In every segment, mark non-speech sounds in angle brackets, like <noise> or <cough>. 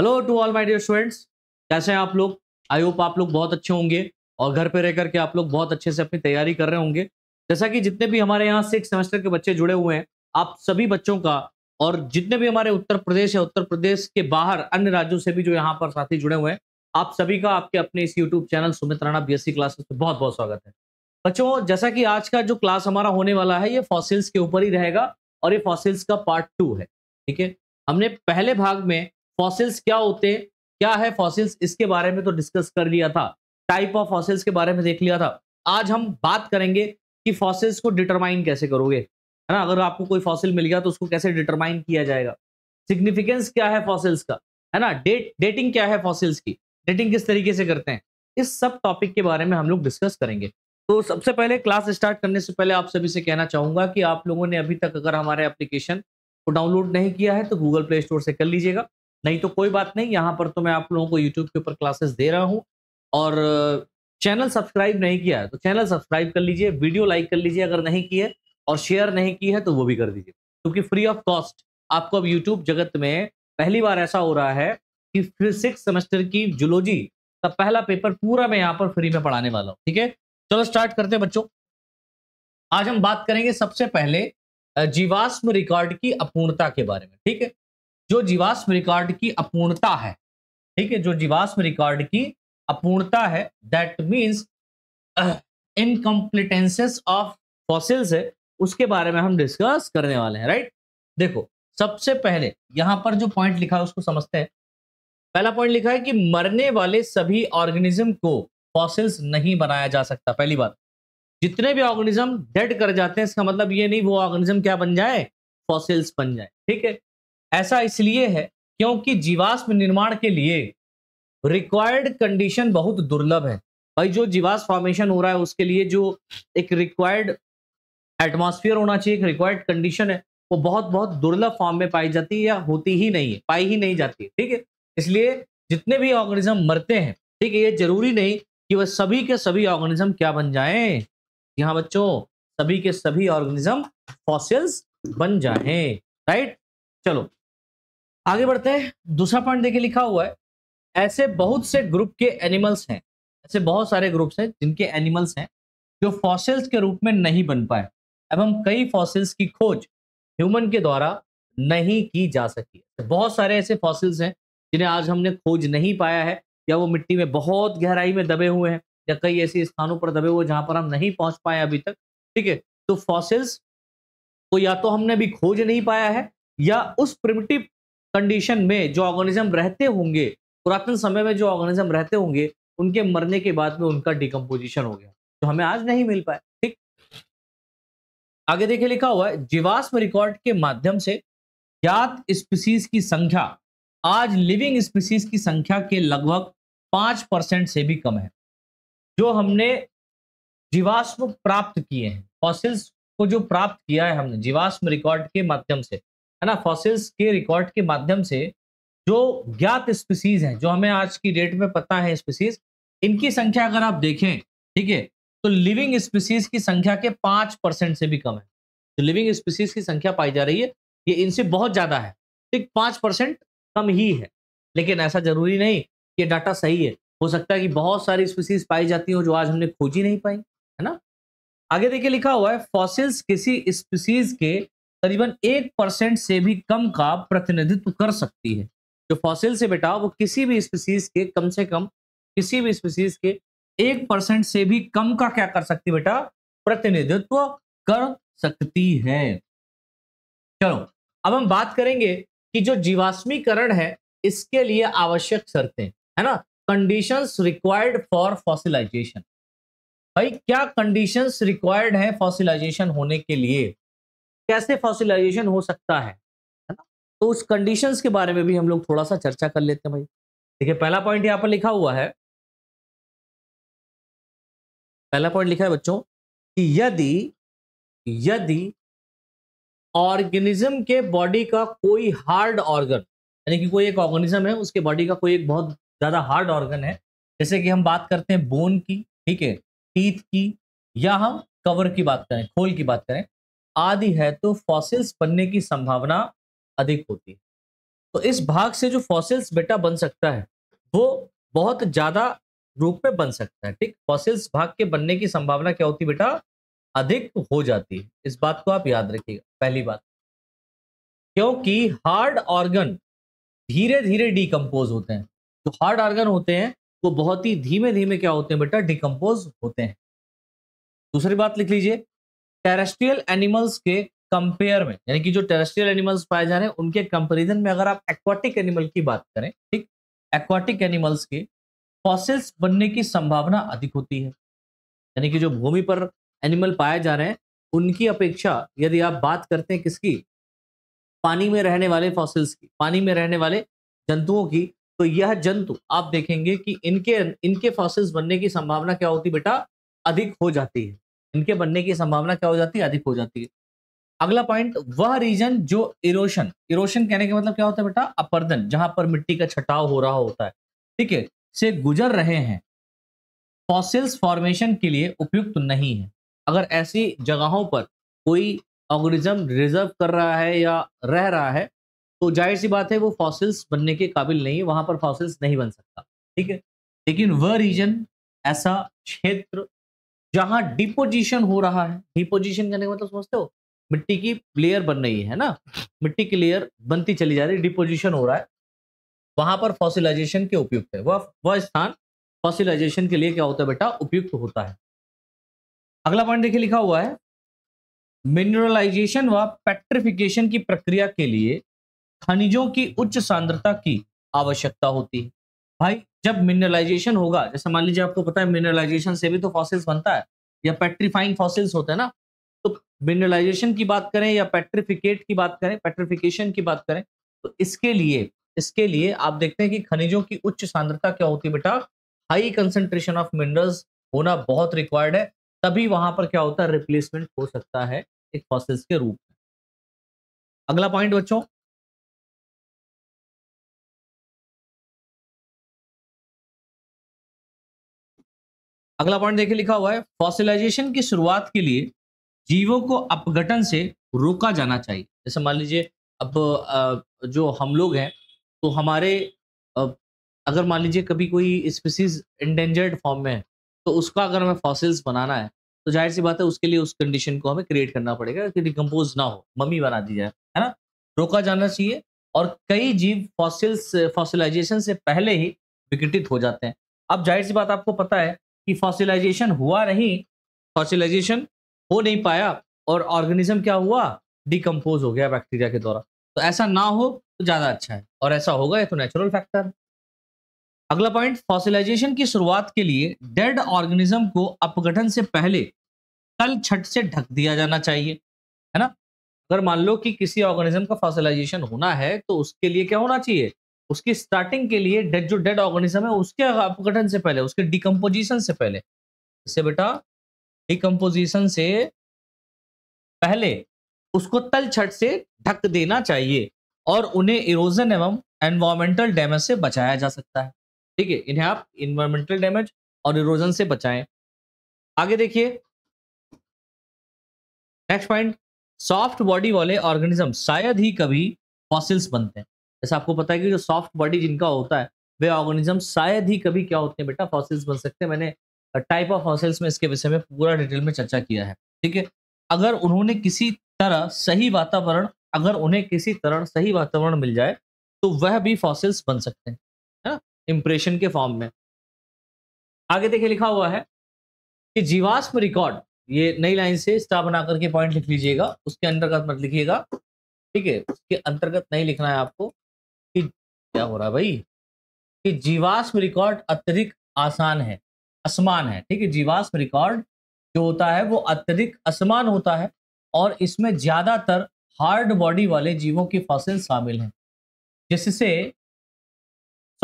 hello to all my dear students कैसे हैं आप लोग आई होप आप लोग बहुत अच्छे होंगे और घर पे रह करके आप लोग बहुत अच्छे से अपनी तैयारी कर रहे होंगे जैसा कि जितने भी हमारे यहाँ सिक्स सेमेस्टर के बच्चे जुड़े हुए हैं आप सभी बच्चों का और जितने भी हमारे उत्तर प्रदेश है उत्तर प्रदेश के बाहर अन्य राज्यों से भी जो यहाँ पर साथी जुड़े हुए हैं आप सभी का आपके अपने इस YouTube channel Sumit Rana B classes में बहुत बहुत स्वागत है बच्चों जैसा कि आज का जो क्लास हमारा होने वाला है ये फॉसिल्स के ऊपर ही रहेगा और ये फॉसिल्स का पार्ट टू है ठीक है हमने पहले भाग में फॉसिल्स क्या होते हैं क्या है फॉसिल्स इसके बारे में तो डिस्कस कर लिया था टाइप ऑफ फॉसिल्स के बारे में देख लिया था आज हम बात करेंगे कि फॉसिल्स को डिटरमाइन कैसे करोगे है ना अगर आपको कोई फॉसिल मिल गया तो उसको कैसे डिटरमाइन किया जाएगा सिग्निफिकेंस क्या है फॉसिल्स का है ना डेट डेटिंग क्या है फॉसिल्स की डेटिंग किस तरीके से करते हैं इस सब टॉपिक के बारे में हम लोग डिस्कस करेंगे तो सबसे पहले क्लास स्टार्ट करने से पहले आप सभी से कहना चाहूँगा कि आप लोगों ने अभी तक अगर हमारे एप्लीकेशन को डाउनलोड नहीं किया है तो गूगल प्ले स्टोर से कर लीजिएगा नहीं तो कोई बात नहीं यहाँ पर तो मैं आप लोगों को यूट्यूब के ऊपर क्लासेस दे रहा हूँ और चैनल सब्सक्राइब नहीं किया है तो चैनल सब्सक्राइब कर लीजिए वीडियो लाइक कर लीजिए अगर नहीं की है और शेयर नहीं की है तो वो भी कर दीजिए क्योंकि फ्री ऑफ कॉस्ट आपको अब यूट्यूब जगत में पहली बार ऐसा हो रहा है कि फिर सिक्स सेमेस्टर की जुलोजी का पहला पेपर पूरा मैं यहाँ पर फ्री में पढ़ाने वाला हूँ ठीक है चलो स्टार्ट करते हैं बच्चों आज हम बात करेंगे सबसे पहले जीवाश्म रिकॉर्ड की अपूर्णता के बारे में ठीक है जो जीवाश्म रिकॉर्ड की अपूर्णता है ठीक है जो जीवाश्म रिकॉर्ड की अपूर्णता है that means incompletenesses of fossils है उसके बारे में हम डिस्कस करने वाले हैं राइट देखो सबसे पहले यहां पर जो पॉइंट लिखा है उसको समझते हैं पहला पॉइंट लिखा है कि मरने वाले सभी ऑर्गेनिज्म को फॉसिल्स नहीं बनाया जा सकता पहली बात जितने भी ऑर्गेनिज्म डेड कर जाते हैं इसका मतलब ये नहीं वो ऑर्गेनिज्म क्या बन जाए फॉसिल्स बन जाए ठीक है ऐसा इसलिए है क्योंकि जीवाश्म निर्माण के लिए रिक्वायर्ड कंडीशन बहुत दुर्लभ है भाई जो जीवाश्म फॉर्मेशन हो रहा है उसके लिए जो एक रिक्वायर्ड एटमॉस्फेयर होना चाहिए एक रिक्वायर्ड कंडीशन है वो बहुत बहुत दुर्लभ फॉर्म में पाई जाती है या होती ही नहीं है पाई ही नहीं जाती है ठीक है इसलिए जितने भी ऑर्गेनिज्म मरते हैं ठीक है ये जरूरी नहीं कि वह सभी के सभी ऑर्गेनिज्म क्या बन जाए यहाँ बच्चों सभी के सभी ऑर्गेनिज्म फॉसिल्स बन जाए राइट चलो आगे बढ़ते हैं दूसरा पॉइंट देखिए लिखा हुआ है ऐसे बहुत से ग्रुप के एनिमल्स हैं ऐसे बहुत सारे ग्रुप्स हैं जिनके एनिमल्स हैं जो फॉसिल्स के रूप में नहीं बन पाए एवं कई फॉसिल्स की खोज ह्यूमन के द्वारा नहीं की जा सकी बहुत सारे ऐसे फॉसिल्स हैं जिन्हें आज हमने खोज नहीं पाया है या वो मिट्टी में बहुत गहराई में दबे हुए हैं या कई ऐसे स्थानों पर दबे हुए जहां पर हम नहीं पहुंच पाए अभी तक ठीक है तो फॉसिल्स को या तो हमने अभी खोज नहीं पाया है या उस प्रिमिटिव कंडीशन में जो ऑर्गेनिज्म रहते होंगे पुरातन समय में जो ऑर्गेनिज्म रहते होंगे उनके मरने के बाद में उनका डिकम्पोजिशन हो गया जो हमें आज नहीं मिल पाए ठीक आगे देखिए लिखा हुआ है जीवाश्म रिकॉर्ड के माध्यम से ज्ञात स्पीसीज की संख्या आज लिविंग स्पीसीज की संख्या के लगभग पांच परसेंट से भी कम है जो हमने जीवाश्म प्राप्त किए हैं फॉसिल्स को जो प्राप्त किया है हमने जीवाश्म रिकॉर्ड के माध्यम से है ना फॉसिल्स के रिकॉर्ड के माध्यम से जो ज्ञात स्पीसीज हैं जो हमें आज की डेट में पता है स्पीसीज इनकी संख्या अगर आप देखें ठीक है तो लिविंग स्पीसीज की संख्या के पाँच परसेंट से भी कम है तो लिविंग स्पीसीज की संख्या पाई जा रही है ये इनसे बहुत ज्यादा है ठीक पाँच परसेंट कम ही है लेकिन ऐसा जरूरी नहीं कि डाटा सही है हो सकता है कि बहुत सारी स्पीसीज पाई जाती हो जो आज हमने खोजी नहीं पाई है ना आगे देखिए लिखा हुआ है फॉसिल्स किसी स्पीसीज के करीबन एक परसेंट से भी कम का प्रतिनिधित्व कर सकती है जो फॉसिल से बेटा वो किसी भी स्पीसीज के कम से कम किसी भी स्पीसीज के एक परसेंट से भी कम का क्या कर सकती बेटा प्रतिनिधित्व कर सकती है चलो अब हम बात करेंगे कि जो जीवाश्मीकरण है इसके लिए आवश्यक शर्तें है ना कंडीशंस रिक्वायर्ड फॉर फॉसिलाइजेशन भाई क्या कंडीशंस रिक्वायर्ड है फॉसिलाइजेशन होने के लिए कैसे फॉसिलाइजेशन हो सकता है है ना तो उस कंडीशंस के बारे में भी हम लोग थोड़ा सा चर्चा कर लेते हैं भाई देखिए पहला पॉइंट यहाँ पर लिखा हुआ है पहला पॉइंट लिखा है बच्चों कि यदि यदि ऑर्गेनिज्म के बॉडी का कोई हार्ड ऑर्गन यानी कि कोई एक ऑर्गेनिज्म है उसके बॉडी का कोई एक बहुत ज़्यादा हार्ड ऑर्गन है जैसे कि हम बात करते हैं बोन की ठीक है टीथ की या हम कवर की बात करें खोल की बात करें आदि है तो फॉसिल्स बनने की संभावना अधिक होती है तो इस भाग से जो फॉसिल्स बेटा बन सकता है वो बहुत ज्यादा रूप में बन सकता है ठीक फॉसिल्स भाग के बनने की संभावना क्या होती है बेटा अधिक हो जाती है इस बात को आप याद रखिएगा पहली बात क्योंकि हार्ड ऑर्गन धीरे धीरे डिकम्पोज होते हैं जो हार्ड ऑर्गन होते हैं वो बहुत ही धीमे धीमे क्या होते हैं बेटा डिकम्पोज होते हैं दूसरी बात लिख लीजिए टेरेस्ट्रियल एनिमल्स के कंपेयर में यानी कि जो टेरेस्ट्रियल एनिमल्स पाए जा रहे हैं उनके कंपेरिजन में अगर आप एक्वाटिक एनिमल की बात करें ठीक एक्वाटिक एनिमल्स के फॉसिल्स बनने की संभावना अधिक होती है यानी कि जो भूमि पर एनिमल पाए जा रहे हैं उनकी अपेक्षा यदि आप बात करते हैं किसकी पानी में रहने वाले फॉसिल्स की पानी में रहने वाले जंतुओं की तो यह जंतु आप देखेंगे कि इनके इनके फॉसिल्स बनने की संभावना क्या होती बेटा अधिक हो जाती है इनके बनने की संभावना क्या हो जाती है अधिक हो जाती है अगला पॉइंट वह रीजन जो इरोशन इरोशन कहने का मतलब क्या होता है बेटा अपर्दन जहां पर मिट्टी का छटाव हो रहा होता है ठीक है से गुजर रहे हैं फॉसिल्स फॉर्मेशन के लिए उपयुक्त नहीं है अगर ऐसी जगहों पर कोई ऑर्गेनिज्म रिजर्व कर रहा है या रह रहा है तो जाहिर सी बात है वो फॉसिल्स बनने के काबिल नहीं है वहां पर फॉसिल्स नहीं बन सकता ठीक है लेकिन वह रीजन ऐसा क्षेत्र जहां डिपोजिशन हो रहा है डिपोजिशन करने का मतलब समझते हो मिट्टी की लेयर बन रही है ना मिट्टी की लेयर बनती चली जा रही है डिपोजिशन हो रहा है वहां पर फॉसिलाइजेशन के उपयुक्त है वह वह स्थान फॉसिलाइजेशन के लिए क्या होता है बेटा उपयुक्त होता है अगला पॉइंट देखिए लिखा हुआ है मिनरलाइजेशन व पेट्रिफिकेशन की प्रक्रिया के लिए खनिजों की उच्च सांद्रता की आवश्यकता होती है भाई जब मिनरलाइजेशन होगा जैसे मान लीजिए आपको पता है मिनरलाइजेशन से भी तो फॉसिल्स बनता है या पेट्रीफाइंग फॉसिल्स होते हैं ना तो मिनरलाइजेशन की बात करें या पेट्रीफिकेट की बात करें पेट्रीफिकेशन की बात करें तो इसके लिए इसके लिए आप देखते हैं कि खनिजों की उच्च सांद्रता क्या होती है बेटा हाई कंसेंट्रेशन ऑफ मिनरल्स होना बहुत रिक्वायर्ड है तभी वहां पर क्या होता है रिप्लेसमेंट हो सकता है एक फॉसिल्स के रूप में अगला पॉइंट बच्चों अगला पॉइंट देखिए लिखा हुआ है फॉसिलाइजेशन की शुरुआत के लिए जीवों को अपघटन से रोका जाना चाहिए जैसे मान लीजिए अब जो हम लोग हैं तो हमारे अगर मान लीजिए कभी कोई स्पीसीज इंडेंजर्ड फॉर्म में है तो उसका अगर हमें फॉसिल्स बनाना है तो जाहिर सी बात है उसके लिए उस कंडीशन को हमें क्रिएट करना पड़ेगा कि डिकम्पोज ना हो मम्मी बना दी जाए है ना रोका जाना चाहिए और कई जीव फॉसिल्स फॉसिलाइजेशन से पहले ही विकटित हो जाते हैं अब जाहिर सी बात आपको पता है कि फॉसिलाइजेशन हुआ नहीं फॉसिलाइजेशन हो नहीं पाया और ऑर्गेनिज्म क्या हुआ डिकम्पोज हो गया बैक्टीरिया के द्वारा तो ऐसा ना हो तो ज़्यादा अच्छा है और ऐसा होगा ये तो नेचुरल फैक्टर है अगला पॉइंट फॉसिलाइजेशन की शुरुआत के लिए डेड ऑर्गेनिज्म को अपगठन से पहले कल छठ से ढक दिया जाना चाहिए है ना अगर मान लो कि किसी ऑर्गेनिज्म का फॉसिलाइजेशन होना है तो उसके लिए क्या होना चाहिए उसकी स्टार्टिंग के लिए डेड जो डेड ऑर्गेनिज्म है उसके अपघटन से पहले उसके डिकम्पोजिशन से पहले इससे बेटा डिकम्पोजिशन से पहले उसको तल छट से ढक देना चाहिए और उन्हें इरोजन एवं एनवायरमेंटल डैमेज से बचाया जा सकता है ठीक है इन्हें आप इन्वायरमेंटल डैमेज और इरोजन से बचाएं आगे देखिए नेक्स्ट पॉइंट सॉफ्ट बॉडी वाले ऑर्गेनिज्म शायद ही कभी फॉसिल्स बनते हैं जैसे आपको पता है कि जो सॉफ्ट बॉडी जिनका होता है वे ऑर्गेनिज्म शायद ही कभी क्या होते हैं बेटा फॉसिल्स बन सकते हैं मैंने टाइप ऑफ फॉसिल्स में इसके विषय में पूरा डिटेल में चर्चा किया है ठीक है अगर उन्होंने किसी तरह सही वातावरण अगर उन्हें किसी तरह सही वातावरण मिल जाए तो वह भी फॉसिल्स बन सकते हैं है ना इम्प्रेशन के फॉर्म में आगे देखिए लिखा हुआ है कि जीवाश्म रिकॉर्ड ये नई लाइन से स्टार बना करके पॉइंट लिख लीजिएगा उसके अंतर्गत मत लिखिएगा ठीक है उसके अंतर्गत नहीं लिखना है आपको क्या हो रहा भाई कि जीवाश्म रिकॉर्ड अत्यधिक आसान है असमान है ठीक है जीवाश्म रिकॉर्ड जो होता है वो अत्यधिक असमान होता है और इसमें ज़्यादातर हार्ड बॉडी वाले जीवों की फसल शामिल हैं जिससे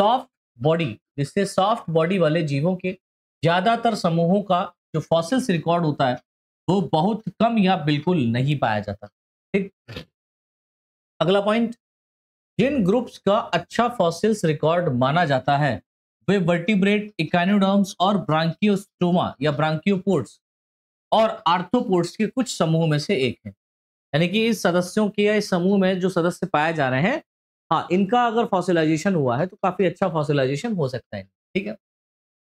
सॉफ्ट बॉडी जिससे सॉफ्ट बॉडी वाले जीवों के ज़्यादातर समूहों का जो फॉसिल्स रिकॉर्ड होता है वो बहुत कम या बिल्कुल नहीं पाया जाता ठीक अगला पॉइंट जिन ग्रुप्स का अच्छा फॉसिल्स रिकॉर्ड माना जाता है वे वर्टिब्रेट इकानोडर्म्स और ब्रांकियोस्टोमा या ब्रांकियोपोर्ट्स और आर्थोपोर्ट्स के कुछ समूह में से एक है यानी कि इस सदस्यों के या इस समूह में जो सदस्य पाए जा रहे हैं हाँ इनका अगर फॉसिलाइजेशन हुआ है तो काफी अच्छा फॉसिलाइजेशन हो सकता है ठीक है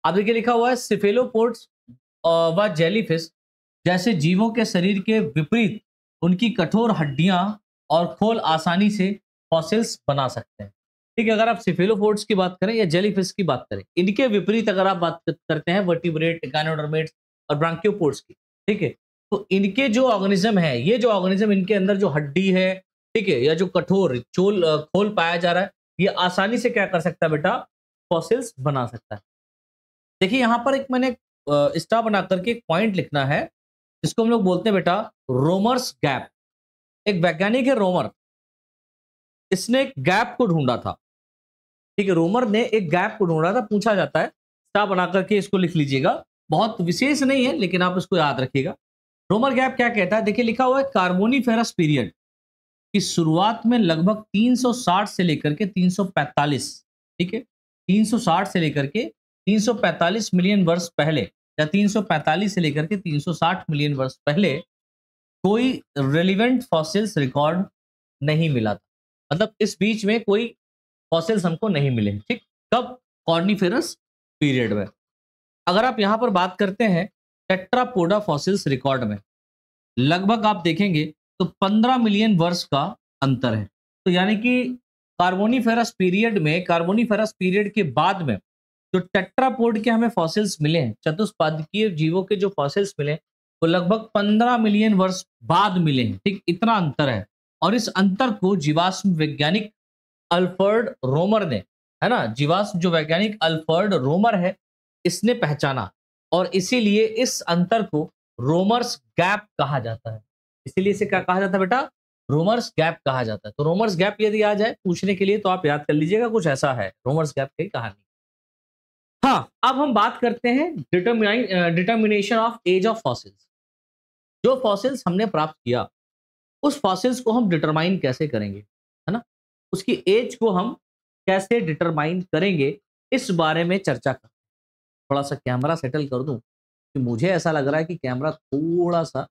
अब देखिए लिखा हुआ है सिफेलोपोर्ट्स व जेलीफिश जैसे जीवों के शरीर के विपरीत उनकी कठोर हड्डियां और खोल आसानी से फॉसिल्स बना सकते हैं ठीक है अगर आप सिफिलोफोर्ड्स की बात करें या जेलीफिश की बात करें इनके विपरीत अगर आप बात करते हैं वर्टिब्रेट गायनोडर्मेट्स और ब्रांक्योपोर्ट्स की ठीक है तो इनके जो ऑर्गेनिज्म है ये जो ऑर्गेनिज्म इनके अंदर जो हड्डी है ठीक है या जो कठोर चोल खोल पाया जा रहा है ये आसानी से क्या कर सकता है बेटा फॉसिल्स बना सकता है देखिए यहाँ पर एक मैंने स्टार बना करके एक पॉइंट लिखना है जिसको हम लोग बोलते हैं बेटा रोमर्स गैप एक वैज्ञानिक है रोमर इसने एक गैप को ढूंढा था ठीक है रोमर ने एक गैप को ढूंढा था पूछा जाता है स्टा बना करके इसको लिख लीजिएगा बहुत विशेष नहीं है लेकिन आप इसको याद रखिएगा रोमर गैप क्या कहता है देखिए लिखा हुआ है कार्बोनीफेरस पीरियड की शुरुआत में लगभग 360 से लेकर के 345 ठीक है 360 से लेकर के 345 मिलियन वर्ष पहले या 345 से लेकर के 360 मिलियन वर्ष पहले कोई रेलिवेंट फॉसिल्स रिकॉर्ड नहीं मिला था मतलब इस बीच में कोई फॉसिल्स हमको नहीं मिले ठीक कब कॉर्निफेरस पीरियड में अगर आप यहाँ पर बात करते हैं टेट्रापोडा फॉसिल्स रिकॉर्ड में लगभग आप देखेंगे तो 15 मिलियन वर्ष का अंतर है तो यानी कि कार्बोनिफेरस पीरियड में कार्बोनिफेरस पीरियड के बाद में जो टेट्रापोड के हमें फॉसिल्स मिले हैं चतुष्पादकीय जीवों के जो फॉसिल्स मिले वो लगभग 15 मिलियन वर्ष बाद मिले हैं ठीक इतना अंतर है और इस अंतर को जीवाश्म वैज्ञानिक अल्फर्ड रोमर ने है ना जीवाश्म जो वैज्ञानिक अल्फर्ड रोमर है इसने पहचाना और इसीलिए इस अंतर को रोमर्स गैप कहा जाता है इसीलिए इसे क्या कहा जाता है बेटा रोमर्स गैप कहा जाता है तो रोमर्स गैप यदि आ जाए पूछने के लिए तो आप याद कर लीजिएगा कुछ ऐसा है रोमर्स गैप की कहानी हाँ अब हम बात करते हैं determination of age of fossils जो फॉसिल्स हमने प्राप्त किया उस फॉसिल्स को हम डिटरमाइन कैसे करेंगे है ना उसकी एज को हम कैसे डिटरमाइन करेंगे इस बारे में चर्चा कर थोड़ा सा कैमरा सेटल कर दूं कि मुझे ऐसा लग रहा है कि कैमरा थोड़ा सा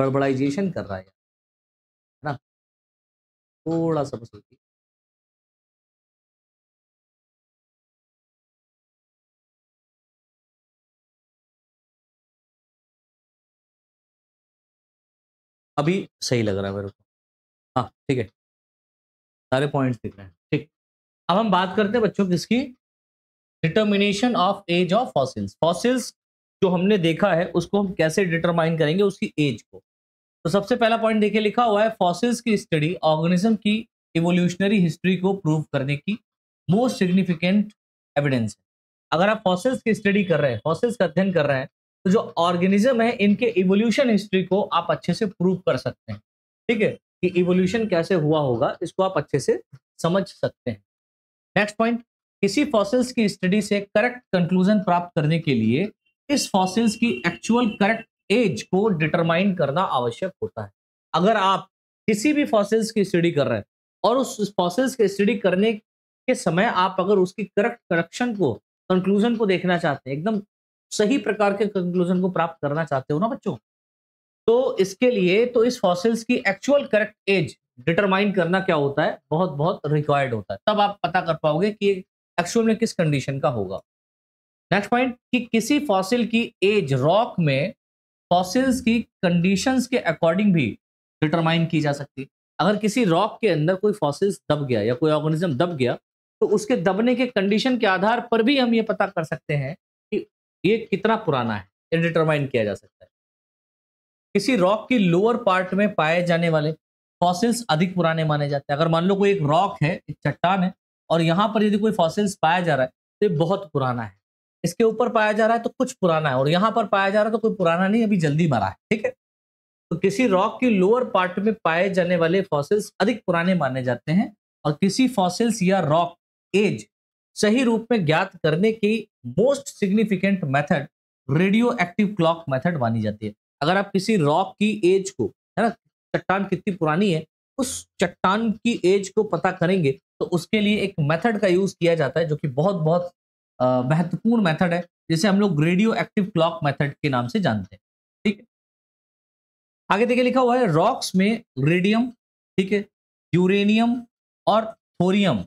गड़बड़ाइजेशन कर रहा है ना थोड़ा सा बस अभी सही लग रहा है मेरे को हाँ ठीक है सारे पॉइंट्स दिख रहे हैं ठीक अब हम बात करते हैं बच्चों किसकी determination of age of fossils fossils जो हमने देखा है उसको हम कैसे डिटरमाइन करेंगे उसकी एज को तो सबसे पहला पॉइंट देखिए लिखा हुआ है फॉसिल्स की स्टडी ऑर्गेनिज्म की इवोल्यूशनरी हिस्ट्री को प्रूव करने की मोस्ट सिग्निफिकेंट एविडेंस है अगर आप फॉसिल्स की स्टडी कर रहे हैं फॉसिल्स का अध्ययन कर रहे हैं तो जो ऑर्गेनिज्म है इनके इवोल्यूशन हिस्ट्री को आप अच्छे से प्रूव कर सकते हैं ठीक है कि इवोल्यूशन कैसे हुआ होगा इसको आप अच्छे से समझ सकते हैं नेक्स्ट पॉइंट किसी फॉसिल्स की स्टडी से करेक्ट कंक्लूजन प्राप्त करने के लिए इस फॉसिल्स की एक्चुअल करेक्ट एज को डिटरमाइन करना आवश्यक होता है अगर आप किसी भी फॉसिल्स की स्टडी कर रहे हैं और उस फॉसिल्स की स्टडी करने के समय आप अगर उसकी करेक्ट करेक्शन को कंक्लूजन को देखना चाहते हैं एकदम सही प्रकार के कंक्लूजन को प्राप्त करना चाहते हो ना बच्चों तो इसके लिए तो इस फॉसिल्स की एक्चुअल करेक्ट एज डिटरमाइन करना क्या होता है बहुत बहुत रिक्वायर्ड होता है तब आप पता कर पाओगे कि एक्चुअल में किस कंडीशन का होगा नेक्स्ट पॉइंट कि किसी फॉसिल की एज रॉक में फॉसिल्स की कंडीशंस के अकॉर्डिंग भी डिटरमाइन की जा सकती है अगर किसी रॉक के अंदर कोई फॉसिल्स दब गया या कोई ऑर्गेनिज्म दब गया तो उसके दबने के कंडीशन के आधार पर भी हम ये पता कर सकते हैं ये कितना पुराना है ये डिटरमाइन किया जा सकता है किसी रॉक की लोअर पार्ट में पाए जाने वाले फॉसिल्स अधिक पुराने माने जाते हैं अगर मान लो कोई एक रॉक है एक चट्टान है और यहाँ पर यदि कोई फॉसिल्स पाया जा रहा है तो ये बहुत पुराना है इसके ऊपर पाया जा रहा है तो कुछ पुराना है और यहाँ पर पाया जा रहा है तो कोई पुराना नहीं अभी जल्दी मरा है ठीक है तो किसी रॉक की लोअर पार्ट में पाए जाने वाले फॉसिल्स अधिक पुराने माने जाते हैं और किसी फॉसिल्स या रॉक एज सही रूप में ज्ञात करने की most significant method radioactive clock method मानी जाती है अगर आप किसी रॉक की एज को है ना चट्टान कितनी पुरानी है उस चट्टान की एज को पता करेंगे तो उसके लिए एक मेथड का यूज किया जाता है जो कि बहुत बहुत महत्वपूर्ण मेथड है जिसे हम लोग रेडियो एक्टिव क्लॉक मेथड के नाम से जानते हैं ठीक है आगे देखिए लिखा हुआ है रॉक्स में रेडियम ठीक है यूरेनियम और थोरियम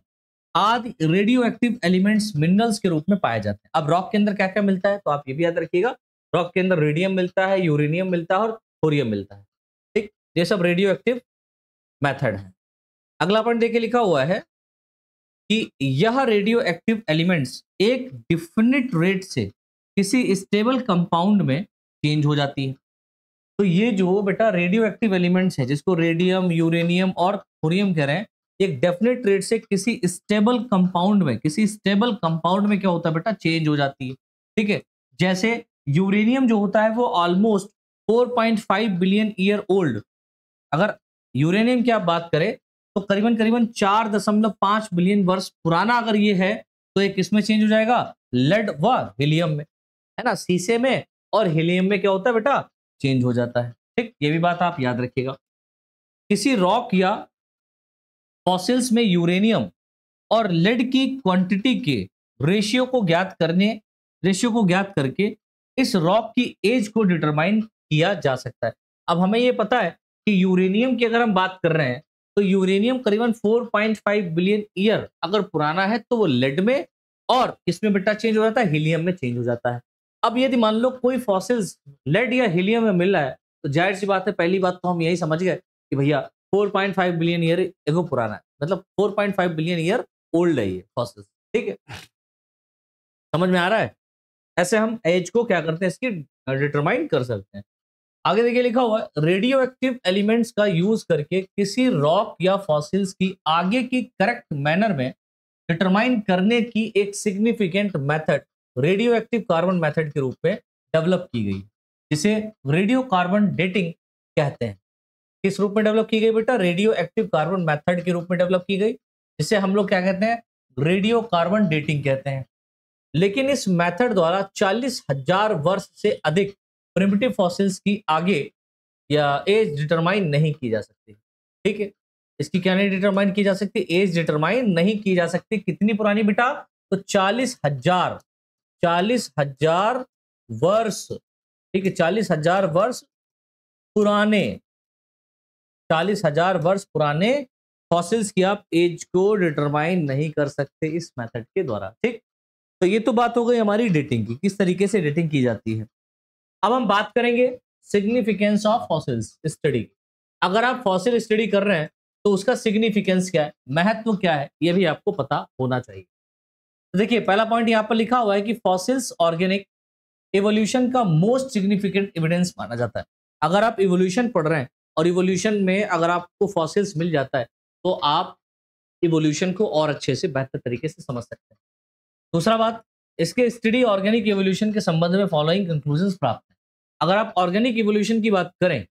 आदि रेडियो एक्टिव एलिमेंट्स मिनरल्स के रूप में पाए जाते हैं अब रॉक के अंदर क्या क्या मिलता है तो आप ये भी याद रखिएगा रॉक के अंदर रेडियम मिलता है यूरेनियम मिलता है और थोरियम मिलता है ठीक ये सब रेडियो एक्टिव मैथड है अगला पॉइंट देखिए लिखा हुआ है कि यह रेडियो एक्टिव एलिमेंट्स एक डिफिनिट रेट से किसी स्टेबल कंपाउंड में चेंज हो जाती है तो ये जो बेटा रेडियो एक्टिव एलिमेंट्स है जिसको रेडियम यूरेनियम और थोरियम कह रहे हैं एक डेफिनेट रेट से किसी स्टेबल कंपाउंड में किसी स्टेबल कंपाउंड में क्या होता है बेटा चेंज हो जाती है ठीक है जैसे यूरेनियम जो होता है वो ऑलमोस्ट 4.5 बिलियन ईयर ओल्ड अगर यूरेनियम की आप बात करें तो करीबन करीबन चार दशमलव पांच बिलियन वर्ष पुराना अगर ये है तो ये किसमें चेंज हो जाएगा लेड व हीलियम में है ना शीशे में और हीलियम में क्या होता है बेटा चेंज हो जाता है ठीक ये भी बात आप याद रखिएगा किसी रॉक या फॉसिल्स में यूरेनियम और लेड की क्वांटिटी के रेशियो को ज्ञात करने रेशियो को ज्ञात करके इस रॉक की एज को डिटरमाइन किया जा सकता है अब हमें ये पता है कि यूरेनियम की अगर हम बात कर रहे हैं तो यूरेनियम करीबन 4.5 बिलियन ईयर अगर पुराना है तो वो लेड में और इसमें बेटा चेंज हो जाता है हीलियम में चेंज हो जाता है अब यदि मान लो कोई फॉसिल्स लेड या हीलियम में मिल रहा है तो जाहिर सी बात है पहली बात तो हम यही समझ गए कि भैया 4.5 बिलियन ईयर एगो पुराना है मतलब 4.5 बिलियन ईयर ओल्ड है ये फॉसिल्स ठीक है समझ में आ रहा है ऐसे हम एज को क्या करते हैं इसकी डिटरमाइन कर सकते हैं आगे देखिए लिखा हुआ है रेडियो एक्टिव एलिमेंट्स का यूज करके किसी रॉक या फॉसिल्स की आगे की करेक्ट मैनर में डिटरमाइन करने की एक significant method radioactive carbon method के रूप में डेवलप की गई जिसे रेडियो कार्बन डेटिंग कहते हैं किस रूप में डेवलप की गई बेटा रेडियो एक्टिव कार्बन मेथड के रूप में डेवलप की गई जिसे हम लोग क्या कहते हैं रेडियो कार्बन डेटिंग कहते हैं लेकिन इस मेथड द्वारा चालीस हजार वर्ष से अधिक प्रिमिटिव फॉसिल्स की आगे या एज डिटरमाइन नहीं की जा सकती ठीक है इसकी क्या नहीं डिटरमाइन की जा सकती एज डिटरमाइन नहीं की जा सकती कितनी पुरानी बेटा तो चालीस हजार चालीस हजार वर्ष ठीक है चालीस हजार वर्ष पुराने चालीस हजार वर्ष पुराने फॉसिल्स की आप एज को डिटरमाइन नहीं कर सकते इस मेथड के द्वारा ठीक तो ये तो बात हो गई हमारी डेटिंग की किस तरीके से डेटिंग की जाती है अब हम बात करेंगे सिग्निफिकेंस ऑफ फॉसिल्स स्टडी अगर आप फॉसिल स्टडी कर रहे हैं तो उसका सिग्निफिकेंस क्या है महत्व क्या है ये भी आपको पता होना चाहिए तो देखिए पहला पॉइंट यहाँ पर लिखा हुआ है कि फॉसिल्स ऑर्गेनिक एवोल्यूशन का मोस्ट सिग्निफिकेंट एविडेंस माना जाता है अगर आप इवोल्यूशन पढ़ रहे हैं और इवोल्यूशन में अगर आपको फॉसिल्स मिल जाता है तो आप इवोल्यूशन को और अच्छे से बेहतर तरीके से समझ सकते हैं दूसरा बात इसके स्टडी ऑर्गेनिक इवोल्यूशन के संबंध में फॉलोइंग कंक्लूजन प्राप्त हैं अगर आप ऑर्गेनिक इवोल्यूशन की बात करें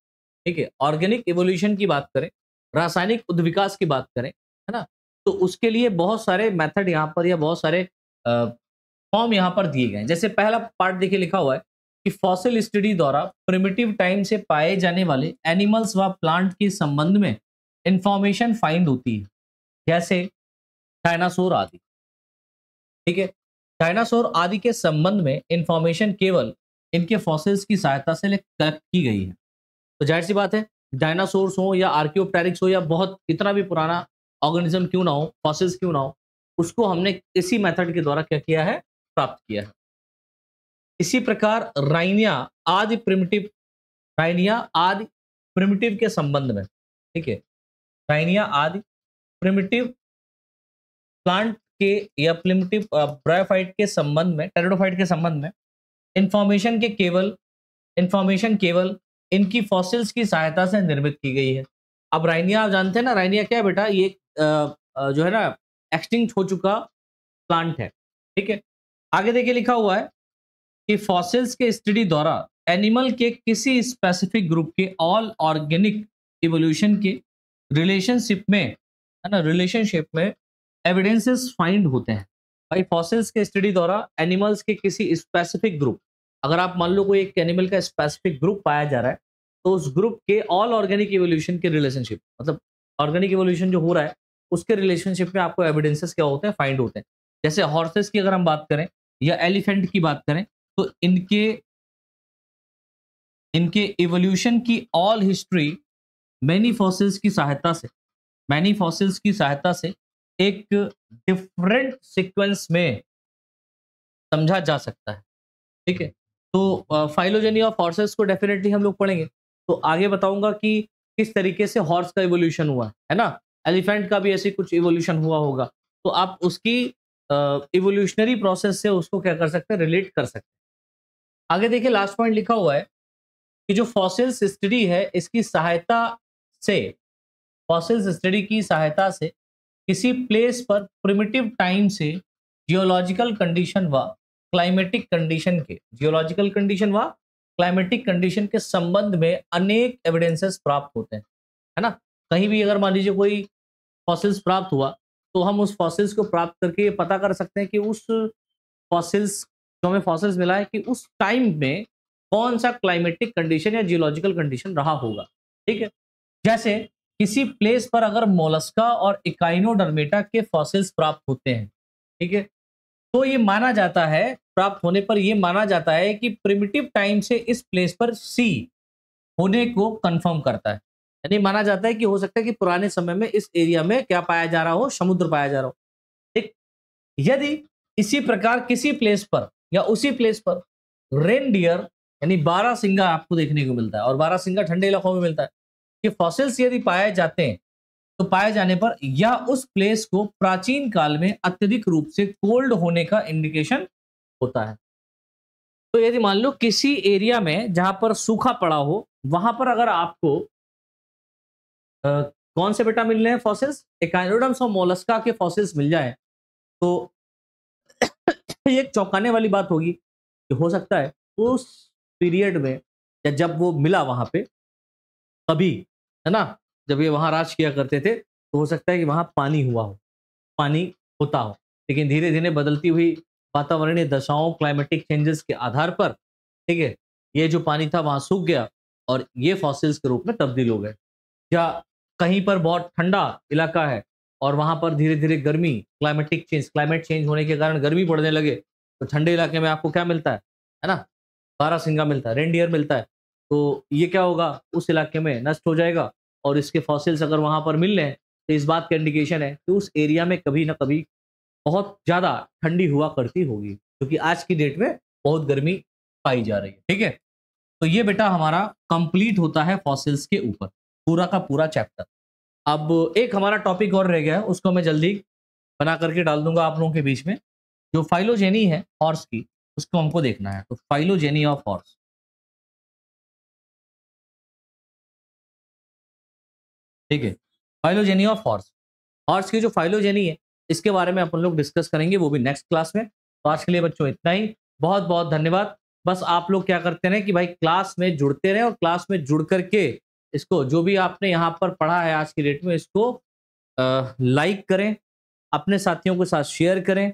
ठीक है ऑर्गेनिक इवोल्यूशन की बात करें रासायनिक उद्विकास की बात करें है ना तो उसके लिए बहुत सारे मेथड यहाँ पर या बहुत सारे फॉर्म यहाँ पर दिए गए हैं जैसे पहला पार्ट देखिए लिखा हुआ है कि फॉसिल स्टडी द्वारा प्रिमिटिव टाइम से पाए जाने वाले एनिमल्स व प्लांट के संबंध में इंफॉर्मेशन फाइंड होती है जैसे डायनासोर आदि ठीक है डायनासोर आदि के संबंध में इंफॉर्मेशन केवल इनके फॉसिल्स की सहायता से कलेक्ट की गई है तो जाहिर सी बात है डायनासोर्स हो या आर्क्योपटेरिक्स हो या बहुत कितना भी पुराना ऑर्गेनिज्म क्यों ना हो फॉसिल्स क्यों ना हो उसको हमने इसी मेथड के द्वारा क्या किया है प्राप्त किया है इसी प्रकार राइनिया आदि प्रिमिटिव राइनिया आदि प्रिमिटिव के संबंध में ठीक है राइनिया आदि प्रिमिटिव प्लांट के या प्रिमिटिव ब्रायोफाइट के संबंध में टेरिडोफाइट के संबंध में इंफॉर्मेशन के केवल इंफॉर्मेशन केवल इनकी फॉसिल्स की सहायता से निर्मित की गई है अब राइनिया आप जानते हैं ना राइनिया क्या है बेटा ये जो है ना एक्सटिंक्ट हो चुका प्लांट है ठीक है आगे देखिए लिखा हुआ है कि फॉसिल्स के स्टडी द्वारा एनिमल के किसी स्पेसिफिक ग्रुप के ऑल ऑर्गेनिक इवोल्यूशन के रिलेशनशिप में है ना रिलेशनशिप में एविडेंसेस फाइंड होते हैं भाई फॉसिल्स के स्टडी द्वारा एनिमल्स के किसी स्पेसिफिक ग्रुप अगर आप मान लो कोई एक एनिमल का स्पेसिफिक ग्रुप पाया जा रहा है तो उस ग्रुप के ऑल ऑर्गेनिक इवोल्यूशन के रिलेशनशिप मतलब ऑर्गेनिक इवोल्यूशन जो हो रहा है उसके रिलेशनशिप में आपको एविडेंसेस क्या होते हैं फाइंड होते हैं जैसे हॉर्सेस की अगर हम बात करें या एलिफेंट की बात करें तो इनके इनके इवोल्यूशन की ऑल हिस्ट्री मैनी फॉसिल्स की सहायता से मैनी फॉसिल्स की सहायता से एक डिफरेंट सीक्वेंस में समझा जा सकता है ठीक है तो फाइलोजेनी ऑफ हॉर्सेस को डेफिनेटली हम लोग पढ़ेंगे तो आगे बताऊंगा कि किस तरीके से हॉर्स का इवोल्यूशन हुआ है ना एलिफेंट का भी ऐसे कुछ इवोल्यूशन हुआ होगा तो आप उसकी इवोल्यूशनरी uh, प्रोसेस से उसको क्या कर सकते हैं रिलेट कर सकते हैं आगे देखिए लास्ट पॉइंट लिखा हुआ है कि जो फॉसिल्स स्टडी है इसकी सहायता से फॉसिल्स स्टडी की सहायता से किसी प्लेस पर प्रिमिटिव टाइम से जियोलॉजिकल कंडीशन व क्लाइमेटिक कंडीशन के जियोलॉजिकल कंडीशन व क्लाइमेटिक कंडीशन के संबंध में अनेक एविडेंसेस प्राप्त होते हैं है ना कहीं भी अगर मान लीजिए कोई फॉसिल्स प्राप्त हुआ तो हम उस फॉसिल्स को प्राप्त करके ये पता कर सकते हैं कि उस फॉसिल्स जो हमें फॉसल्स मिला है कि उस टाइम में कौन सा क्लाइमेटिक कंडीशन या जियोलॉजिकल कंडीशन रहा होगा ठीक है जैसे किसी प्लेस पर अगर मोलस्का और इकाइनोडर्मेटा के फॉसिल्स प्राप्त होते हैं ठीक है तो ये माना जाता है प्राप्त होने पर यह माना जाता है कि प्रिमिटिव टाइम से इस प्लेस पर सी होने को कंफर्म करता है यानी माना जाता है कि हो सकता है कि पुराने समय में इस एरिया में क्या पाया जा रहा हो समुद्र पाया जा रहा हो ठीक यदि इसी प्रकार किसी प्लेस पर या उसी प्लेस पर रेन डियर यानी बारह सिंगा आपको देखने को मिलता है और बारह सिंगा ठंडे इलाकों में मिलता है कि फॉसिल्स यदि पाए जाते हैं तो पाए जाने पर यह उस प्लेस को प्राचीन काल में अत्यधिक रूप से कोल्ड होने का इंडिकेशन होता है तो यदि मान लो किसी एरिया में जहां पर सूखा पड़ा हो वहां पर अगर आपको आ, कौन से बेटा मिल रहे हैं फॉसिल्स एकाइनोडम्स और मोलस्का के फॉसिल्स मिल जाए तो तो <laughs> ये एक चौंकाने वाली बात होगी कि हो सकता है उस पीरियड में या जब वो मिला वहाँ पे कभी है ना जब ये वहाँ राज किया करते थे तो हो सकता है कि वहाँ पानी हुआ हो पानी होता हो लेकिन धीरे धीरे बदलती हुई वातावरणीय दशाओं क्लाइमेटिक चेंजेस के आधार पर ठीक है ये जो पानी था वहाँ सूख गया और ये फॉसिल्स के रूप में तब्दील हो गए या कहीं पर बहुत ठंडा इलाका है और वहां पर धीरे धीरे गर्मी क्लाइमेटिक चेंज क्लाइमेट चेंज होने के कारण गर्मी बढ़ने लगे तो ठंडे इलाके में आपको क्या मिलता है है ना सिंगा मिलता है रेंडियर मिलता है तो ये क्या होगा उस इलाके में नष्ट हो जाएगा और इसके फॉसिल्स अगर वहाँ पर मिल रहे तो इस बात का इंडिकेशन है कि उस एरिया में कभी ना कभी बहुत ज़्यादा ठंडी हुआ करती होगी क्योंकि आज की डेट में बहुत गर्मी पाई जा रही है ठीक है तो ये बेटा हमारा कंप्लीट होता है फॉसिल्स के ऊपर पूरा का पूरा चैप्टर अब एक हमारा टॉपिक और रह गया है उसको मैं जल्दी बना करके डाल दूंगा आप लोगों के बीच में जो फाइलोजेनी है हॉर्स की उसको हमको देखना है तो फाइलोजेनी ऑफ हॉर्स ठीक है फाइलोजेनी ऑफ हॉर्स हॉर्स की जो फाइलोजेनी है इसके बारे में अपन लोग डिस्कस करेंगे वो भी नेक्स्ट क्लास में तो आज के लिए बच्चों इतना ही बहुत बहुत धन्यवाद बस आप लोग क्या करते रहे कि भाई क्लास में जुड़ते रहे और क्लास में जुड़ करके इसको जो भी आपने यहाँ पर पढ़ा है आज की डेट में इसको लाइक करें अपने साथियों के साथ शेयर करें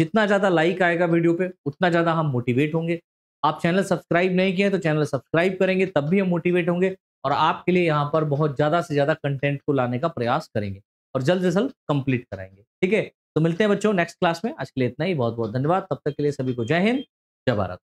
जितना ज़्यादा लाइक आएगा वीडियो पे उतना ज़्यादा हम मोटिवेट होंगे आप चैनल सब्सक्राइब नहीं किए तो चैनल सब्सक्राइब करेंगे तब भी हम मोटिवेट होंगे और आपके लिए यहाँ पर बहुत ज़्यादा से ज़्यादा कंटेंट को लाने का प्रयास करेंगे और जल्द से जल्द कंप्लीट कराएंगे ठीक है तो मिलते हैं बच्चों नेक्स्ट क्लास में आज के लिए इतना ही बहुत बहुत धन्यवाद तब तक के लिए सभी को जय हिंद जय भारत